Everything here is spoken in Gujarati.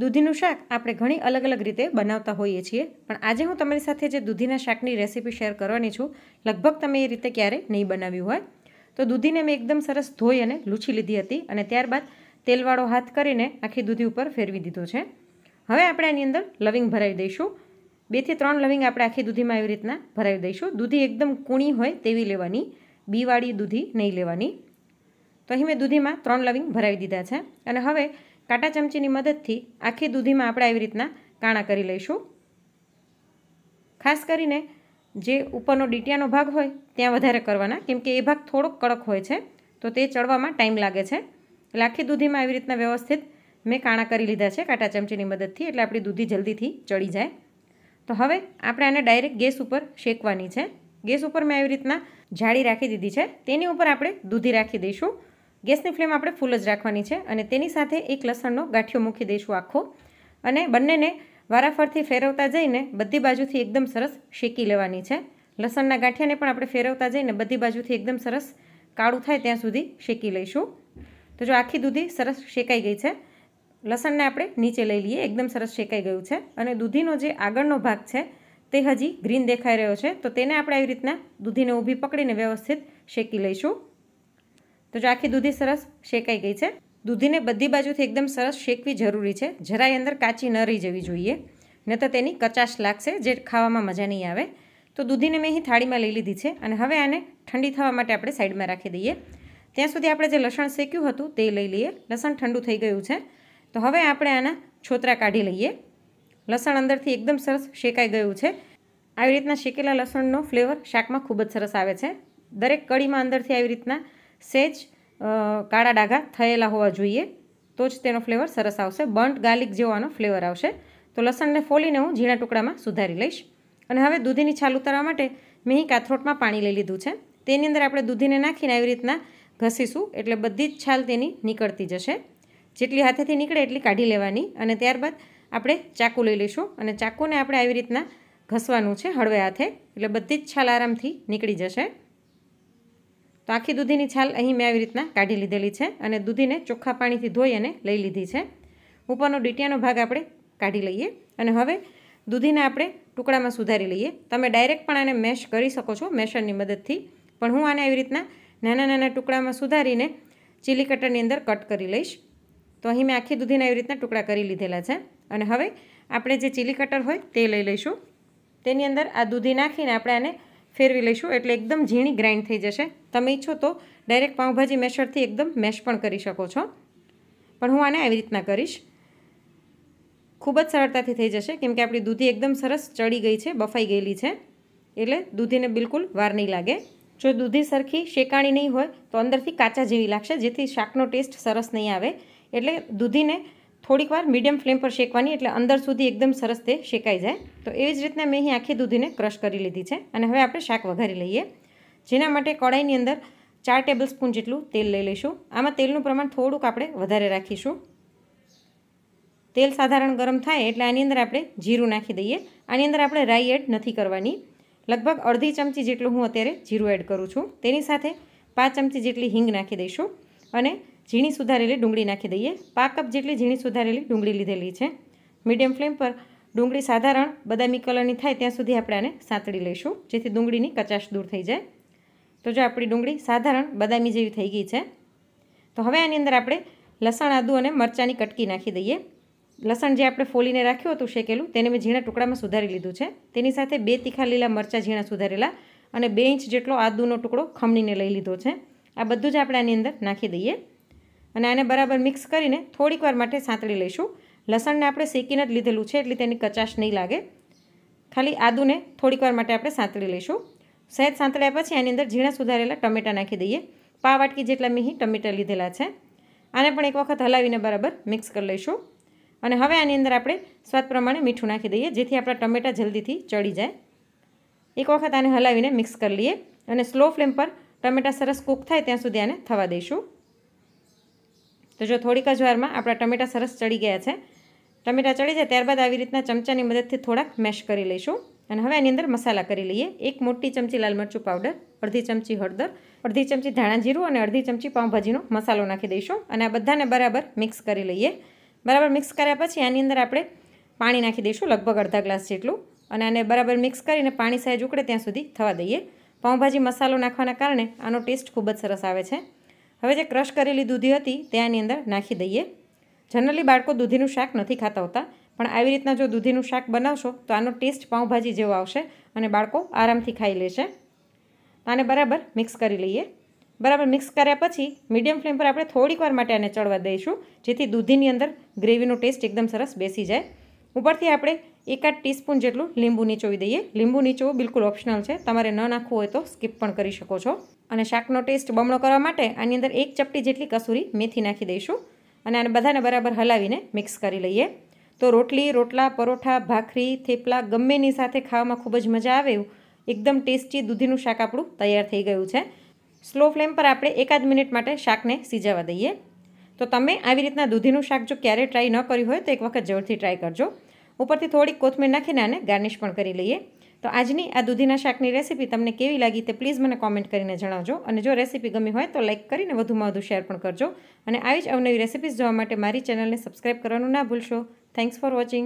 દૂધીનું શાક આપણે ઘણી અલગ અલગ રીતે બનાવતા હોઈએ છીએ પણ આજે હું તમારી સાથે જે દૂધીના શાકની રેસીપી શેર કરવાની છું લગભગ તમે એ રીતે ક્યારેય નહીં બનાવ્યું હોય તો દૂધીને મેં એકદમ સરસ ધોઈ અને લૂછી લીધી હતી અને ત્યારબાદ તેલવાળો હાથ કરીને આખી દૂધી ઉપર ફેરવી દીધો છે હવે આપણે આની અંદર લવિંગ ભરાવી દઈશું બેથી ત્રણ લવિંગ આપણે આખી દૂધીમાં એવી રીતના ભરાવી દઈશું દૂધી એકદમ કૂણી હોય તેવી લેવાની બીવાળી દૂધી નહીં લેવાની તો અહીં મેં દૂધીમાં ત્રણ લવિંગ ભરાવી દીધા છે અને હવે કાંટા ચમચીની મદદથી આખી દૂધીમાં આપણે આવી રીતના કાણા કરી લઈશું ખાસ કરીને જે ઉપરનો ડીટિયાનો ભાગ હોય ત્યાં વધારે કરવાના કેમકે એ ભાગ થોડોક કડક હોય છે તો તે ચડવામાં ટાઈમ લાગે છે એટલે આખી દૂધીમાં આવી રીતના વ્યવસ્થિત મેં કાણા કરી લીધા છે કાંટા ચમચીની મદદથી એટલે આપણી દૂધી જલ્દીથી ચડી જાય તો હવે આપણે આને ડાયરેક્ટ ગેસ ઉપર શેકવાની છે ગેસ ઉપર મેં આવી રીતના જાળી રાખી દીધી છે તેની ઉપર આપણે દૂધી રાખી દઈશું ગેસની ફ્લેમ આપણે ફૂલ જ રાખવાની છે અને તેની સાથે એક લસણનો ગાંઠિયો મૂકી દઈશું આખો અને બંનેને વારાફરથી ફેરવતા જઈને બધી બાજુથી એકદમ સરસ શેકી લેવાની છે લસણના ગાંઠિયાને પણ આપણે ફેરવતા જઈને બધી બાજુથી એકદમ સરસ કાળું થાય ત્યાં સુધી શેકી લઈશું તો જો આખી દૂધી સરસ શેકાઈ ગઈ છે લસણને આપણે નીચે લઈ લઈએ એકદમ સરસ શેકાઈ ગયું છે અને દૂધીનો જે આગળનો ભાગ છે તે હજી ગ્રીન દેખાઈ રહ્યો છે તો તેને આપણે આવી રીતના દૂધીને ઊભી પકડીને વ્યવસ્થિત શેકી લઈશું તો જો આખી દૂધી સરસ શેકાઈ ગઈ છે દૂધીને બધી બાજુથી એકદમ સરસ શેકવી જરૂરી છે જરાય અંદર કાચી ન રહી જવી જોઈએ નહીં તો તેની કચાશ લાગશે જે ખાવામાં મજા નહીં આવે તો દૂધીને મેં અહીં થાળીમાં લઈ લીધી છે અને હવે આને ઠંડી થવા માટે આપણે સાઈડમાં રાખી દઈએ ત્યાં સુધી આપણે જે લસણ શેક્યું હતું તે લઈ લઈએ લસણ ઠંડુ થઈ ગયું છે તો હવે આપણે આના છોતરા કાઢી લઈએ લસણ અંદરથી એકદમ સરસ શેકાઈ ગયું છે આવી રીતના શેકેલા લસણનો ફ્લેવર શાકમાં ખૂબ જ સરસ આવે છે દરેક કળીમાં અંદરથી આવી રીતના સેજ કાળા ડાઘા થયેલા હોવા જોઈએ તો જ તેનો ફ્લેવર સરસ આવશે બંટ ગાર્લિક જેવો આનો ફ્લેવર આવશે તો લસણને ફોલીને હું ઝીણા ટુકડામાં સુધારી લઈશ અને હવે દૂધીની છાલ ઉતારવા માટે મેં કાથરોટમાં પાણી લઈ લીધું છે તેની અંદર આપણે દૂધીને નાખીને આવી રીતના ઘસીશું એટલે બધી જ છાલ તેની નીકળતી જશે જેટલી હાથેથી નીકળે એટલી કાઢી લેવાની અને ત્યારબાદ આપણે ચાકુ લઈ લઈશું અને ચાકુને આપણે આવી રીતના ઘસવાનું છે હળવે હાથે એટલે બધી જ છાલ આરામથી નીકળી જશે તો આખી દૂધીની છાલ અહીં મેં આવી રીતના કાઢી લીધેલી છે અને દૂધીને ચોખ્ખા પાણીથી ધોઈ અને લઈ લીધી છે ઉપરનો ડીટિયાનો ભાગ આપણે કાઢી લઈએ અને હવે દૂધીને આપણે ટુકડામાં સુધારી લઈએ તમે ડાયરેક્ટ પણ આને મેશ કરી શકો છો મેશરની મદદથી પણ હું આને આવી રીતના નાના નાના ટુકડામાં સુધારીને ચીલી કટરની અંદર કટ કરી લઈશ તો અહીં મેં આખી દૂધીના આવી રીતના ટુકડા કરી લીધેલા છે અને હવે આપણે જે ચીલી કટર હોય તે લઈ લઈશું તેની અંદર આ દૂધી નાખીને આપણે આને ફેરવી લઈશું એટલે એકદમ ઝીણી ગ્રાઇન્ડ થઈ જશે તમે ઈચ્છો તો ડાયરેક્ટ પાઉંભાજી મેસરથી એકદમ મેશ પણ કરી શકો છો પણ હું આને આવી રીતના કરીશ ખૂબ જ સરળતાથી થઈ જશે કેમ કે આપણી દૂધી એકદમ સરસ ચડી ગઈ છે બફાઈ ગયેલી છે એટલે દૂધીને બિલકુલ વાર નહીં લાગે જો દૂધી સરખી શેકાણી નહીં હોય તો અંદરથી કાચા જેવી લાગશે જેથી શાકનો ટેસ્ટ સરસ નહીં આવે એટલે દૂધીને થોડીક વાર મીડિયમ ફ્લેમ પર શેકવાની એટલે અંદર સુધી એકદમ સરસ તે શેકાઈ જાય તો એવી જ રીતના મેં અહીં આખી દૂધીને ક્રશ કરી લીધી છે અને હવે આપણે શાક વઘારી લઈએ જેના માટે કડાઈની અંદર ચાર ટેબલ સ્પૂન જેટલું તેલ લઈ લઈશું આમાં તેલનું પ્રમાણ થોડુંક આપણે વધારે રાખીશું તેલ સાધારણ ગરમ થાય એટલે આની અંદર આપણે જીરું નાખી દઈએ આની અંદર આપણે રાઈ એડ નથી કરવાની લગભગ અડધી ચમચી જેટલું હું અત્યારે જીરું એડ કરું છું તેની સાથે પાંચ ચમચી જેટલી હિંગ નાખી દઈશું અને ઝીણી સુધારેલી ડુંગળી નાખી દઈએ પાક કપ જેટલી ઝીણી સુધારેલી ડુંગળી લીધેલી છે મીડિયમ ફ્લેમ પર ડુંગળી સાધારણ બદામી કલરની થાય ત્યાં સુધી આપણે આને સાંતળી લઈશું જેથી ડુંગળીની કચાશ દૂર થઈ જાય તો જો આપણી ડુંગળી સાધારણ બદામી જેવી થઈ ગઈ છે તો હવે આની અંદર આપણે લસણ આદું અને મરચાંની કટકી નાખી દઈએ લસણ જે આપણે ફોલીને રાખ્યું હતું શેકેલું તેને મેં ઝીણા ટુકડામાં સુધારી લીધું છે તેની સાથે બે તીખા લીલા મરચાં ઝીણા સુધારેલા અને બે ઇંચ જેટલો આદુનો ટુકડો ખમણીને લઈ લીધો છે આ બધું જ આપણે આની અંદર નાખી દઈએ અને આને બરાબર મિક્સ કરીને થોડીક વાર માટે સાંતળી લઈશું લસણને આપણે શેકીને જ લીધેલું છે એટલે તેની કચાશ નહીં લાગે ખાલી આદુને થોડીક વાર માટે આપણે સાંતળી લઈશું સહેજ સાંતળ્યા પછી આની અંદર ઝીણા સુધારેલા ટમેટાં નાખી દઈએ પા વાટકી જેટલા મીહી ટમેટા લીધેલા છે આને પણ એક વખત હલાવીને બરાબર મિક્સ કરી લઈશું અને હવે આની અંદર આપણે સ્વાદ પ્રમાણે મીઠું નાખી દઈએ જેથી આપણા ટમેટાં જલ્દીથી ચડી જાય એક વખત આને હલાવીને મિક્સ કરી લઈએ અને સ્લો ફ્લેમ પર ટમેટાં સરસ કૂક થાય ત્યાં સુધી આને થવા દઈશું તો જો થોડીક જ વારમાં આપણા ટમેટાં સરસ ચડી ગયા છે ટમેટાં ચડી જાય ત્યારબાદ આવી રીતના ચમચાની મદદથી થોડાક મેશ કરી લઈશું અને હવે એની અંદર મસાલા કરી લઈએ એક મોટી ચમચી લાલ મરચું પાવડર અડધી ચમચી હળદર અડધી ચમચી ધાણા જીરું અને અડધી ચમચી પાઉંભાજીનો મસાલો નાખી દઈશું અને આ બધાને બરાબર મિક્સ કરી લઈએ બરાબર મિક્સ કર્યા પછી આની અંદર આપણે પાણી નાખી દઈશું લગભગ અડધા ગ્લાસ જેટલું અને આને બરાબર મિક્સ કરીને પાણી સહેજ ઉકળે ત્યાં સુધી થવા દઈએ પાઉંભાજી મસાલો નાખવાના કારણે આનો ટેસ્ટ ખૂબ જ સરસ આવે છે હવે જે ક્રશ કરેલી દૂધી હતી તેની અંદર નાખી દઈએ જનરલી બાળકો દૂધીનું શાક નથી ખાતા હોતા પણ આવી રીતના જો દૂધીનું શાક બનાવશો તો આનો ટેસ્ટ પાઉંભાજી જેવો આવશે અને બાળકો આરામથી ખાઈ લેશે આને બરાબર મિક્સ કરી લઈએ બરાબર મિક્સ કર્યા પછી મીડિયમ ફ્લેમ પર આપણે થોડીક વાર માટે આને ચડવા દઈશું જેથી દૂધીની અંદર ગ્રેવીનો ટેસ્ટ એકદમ સરસ બેસી જાય ઉપરથી આપણે એકાદ ટીસ્પૂન જેટલું લીંબુ નીચોવી દઈએ લીંબુ નીચોવું બિલકુલ ઓપ્શનલ છે તમારે ન નાખવું હોય તો સ્કીપ પણ કરી શકો છો અને શાકનો ટેસ્ટ બમણો કરવા માટે આની અંદર એક ચપટી જેટલી કસૂરી મેથી નાખી દઈશું અને આને બધાને બરાબર હલાવીને મિક્સ કરી લઈએ તો રોટલી રોટલા પરોઠા ભાખરી થેપલા ગમેની સાથે ખાવામાં ખૂબ જ મજા આવે એવું એકદમ ટેસ્ટી દૂધીનું શાક આપણું તૈયાર થઈ ગયું છે સ્લો ફ્લેમ પર આપણે એકાદ મિનિટ માટે શાકને સિજાવા દઈએ તો તમે આવી રીતના દૂધીનું શાક જો ક્યારેય ટ્રાય ન કર્યું હોય તો એક વખત જરૂરથી ટ્રાય કરજો ઉપરથી થોડીક કોથમીર નાખીને આને ગાર્નિશ પણ કરી લઈએ તો આજની આ દૂધીના શાકની રેસીપી તમને કેવી લાગી તે પ્લીઝ મને કોમેન્ટ કરીને જણાવજો અને જો રેસીપી ગમી હોય તો લાઇક કરીને વધુમાં વધુ શેર પણ કરજો અને આવી જ અવનવી રેસીપીઝ જોવા માટે મારી ચેનલને સબસ્ક્રાઈબ કરવાનું ના ભૂલશો થેન્ક્સ ફોર વોચિંગ